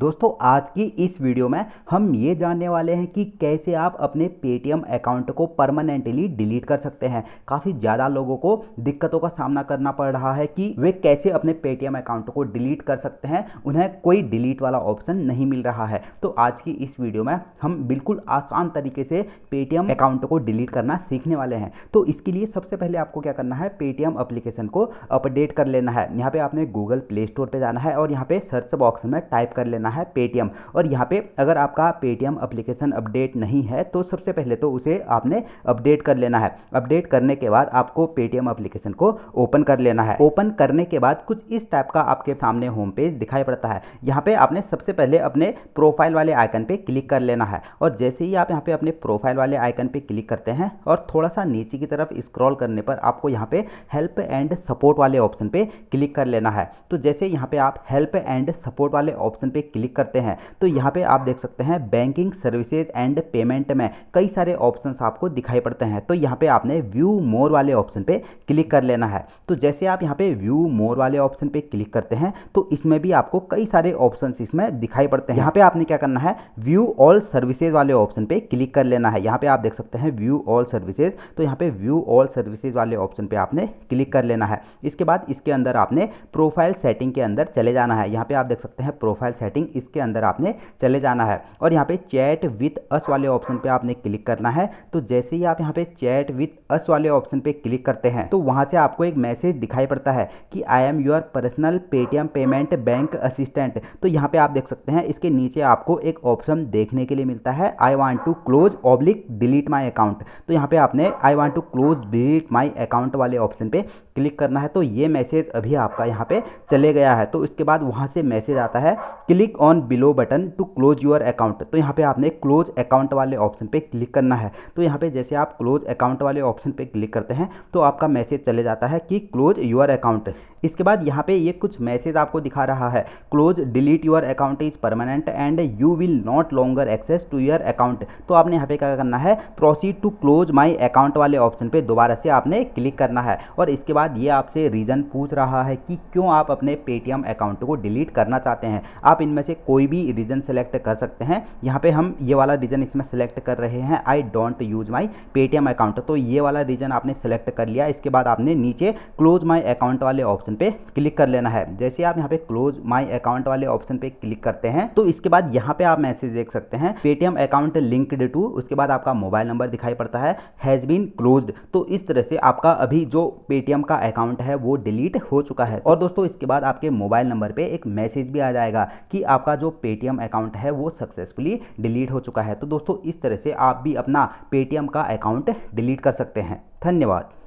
दोस्तों आज की इस वीडियो में हम ये जानने वाले हैं कि कैसे आप अपने पेटीएम अकाउंट को परमानेंटली डिलीट कर सकते हैं काफ़ी ज़्यादा लोगों को दिक्कतों का सामना करना पड़ रहा है कि वे कैसे अपने पेटीएम अकाउंट को डिलीट कर सकते हैं उन्हें कोई डिलीट वाला ऑप्शन नहीं मिल रहा है तो आज की इस वीडियो में हम बिल्कुल आसान तरीके से पेटीएम अकाउंट को डिलीट करना सीखने वाले हैं तो इसके लिए सबसे पहले आपको क्या करना है पेटीएम अप्लीकेशन को अपडेट कर लेना है यहाँ पर आपने गूगल प्ले स्टोर पर जाना है और यहाँ पर सर्च बॉक्स में टाइप कर लेना करना है पेटीएम और यहाँ पे अगर आपका पेटीएम अप्लीकेशन अपडेट नहीं है तो सबसे पहले तो उसे आपने अपडेट कर लेना है अपडेट करने के बाद आपको पेटीएम अप्लीकेशन को ओपन कर लेना है ओपन करने के बाद कुछ इस टाइप का आपके सामने होम पेज दिखाई पड़ता है यहाँ पे आपने सबसे पहले अपने प्रोफाइल वाले आइकन पे क्लिक कर लेना है और जैसे ही आप यहाँ पे अपने प्रोफाइल वाले आइकन पे क्लिक करते हैं और थोड़ा सा नीचे की तरफ स्क्रॉल करने पर आपको यहाँ पे हेल्प एंड सपोर्ट वाले ऑप्शन पे क्लिक कर लेना है तो जैसे यहाँ पे आप हेल्प एंड सपोर्ट वाले ऑप्शन पे क्लिक करते हैं तो यहाँ पे आप देख सकते हैं बैंकिंग सर्विसेज एंड पेमेंट में कई सारे ऑप्शंस आपको दिखाई पड़ते हैं तो यहाँ पे आपने व्यू मोर वाले ऑप्शन पे क्लिक कर लेना है तो जैसे आप यहाँ पे व्यू मोर वाले ऑप्शन पे क्लिक करते हैं तो इसमें भी आपको कई सारे ऑप्शन इसमें दिखाई पड़ते हैं यहाँ पे आपने क्या करना है व्यू ऑल सर्विसेज वाले ऑप्शन पे क्लिक कर लेना है यहाँ पे आप देख सकते हैं व्यू ऑल सर्विसेज तो यहाँ पे व्यू ऑल सर्विसेज वाले ऑप्शन पे आपने क्लिक कर लेना है इसके बाद इसके अंदर आपने प्रोफाइल सेटिंग के अंदर चले जाना है यहाँ पे आप देख सकते हैं प्रोफाइल सेटिंग इन इसके अंदर आपने चले जाना है और यहाँ पे चैट विथ अस वाले ऑप्शन पे आपने क्लिक करना है तो जैसे ही आप यहाँ पे चैट विथ अस वाले ऑप्शन पे क्लिक करते हैं तो वहाँ से आपको एक मैसेज दिखाई पड़ता है कि I am your personal Paytm payment bank assistant तो यहाँ पे आप देख सकते हैं इसके नीचे आपको एक ऑप्शन देखने के लिए मिलता है I want to close oblique delete my account तो यहाँ पे आपने I want to close delete my account वाले ऑप्शन पे क्लिक करना है तो ये मैसेज अभी आपका यहाँ पे चले गया है तो इसके बाद वहाँ से मैसेज आता है click click on below button to close your account तो यहाँ पे आपने क्लोज अकाउंट वाले ऑप्शन पे क्लिक करना है तो यहाँ पे जैसे आप क्लोज अकाउंट वाले ऑप्शन पे क्लिक करते हैं तो आपका मैसेज चले जाता है कि क्लोज योर अकाउंट इसके बाद यहाँ पे ये कुछ मैसेज आपको दिखा रहा है close delete your account is permanent and you will not longer access to your account तो आपने यहाँ पे क्या करना है proceed to close my account वाले ऑप्शन पे दोबारा से आपने क्लिक करना है और इसके बाद ये आपसे रीज़न पूछ रहा है कि क्यों आप अपने पेटीएम अकाउंट को डिलीट करना चाहते हैं आप इनमें इसमें से कोई भी रीजन सेलेक्ट कर सकते हैं यहाँ पे हम ये वाला रीजन इसमें सेलेक्ट कर रहे हैं I don't use my Paytm account तो ये वाला रीजन आपने सेलेक्ट कर लिया इसके बाद आपने नीचे क्लोज माई अकाउंट वाले ऑप्शन पे क्लिक कर लेना है जैसे आप यहाँ पे क्लोज माई अकाउंट वाले ऑप्शन पे क्लिक करते हैं तो इसके बाद यहाँ पे आप मैसेज देख सकते हैं पेटीएम अकाउंट लिंक्ड टू उसके बाद आपका मोबाइल नंबर दिखाई पड़ता है हैज़ बीन क्लोज तो इस तरह से आपका अभी जो पेटीएम का अकाउंट है वो डिलीट हो चुका है और दोस्तों इसके बाद आपके मोबाइल नंबर पे एक मैसेज भी आ जाएगा कि आपका जो पेटीएम अकाउंट है वो सक्सेसफुली डिलीट हो चुका है तो दोस्तों इस तरह से आप भी अपना पेटीएम का अकाउंट डिलीट कर सकते हैं धन्यवाद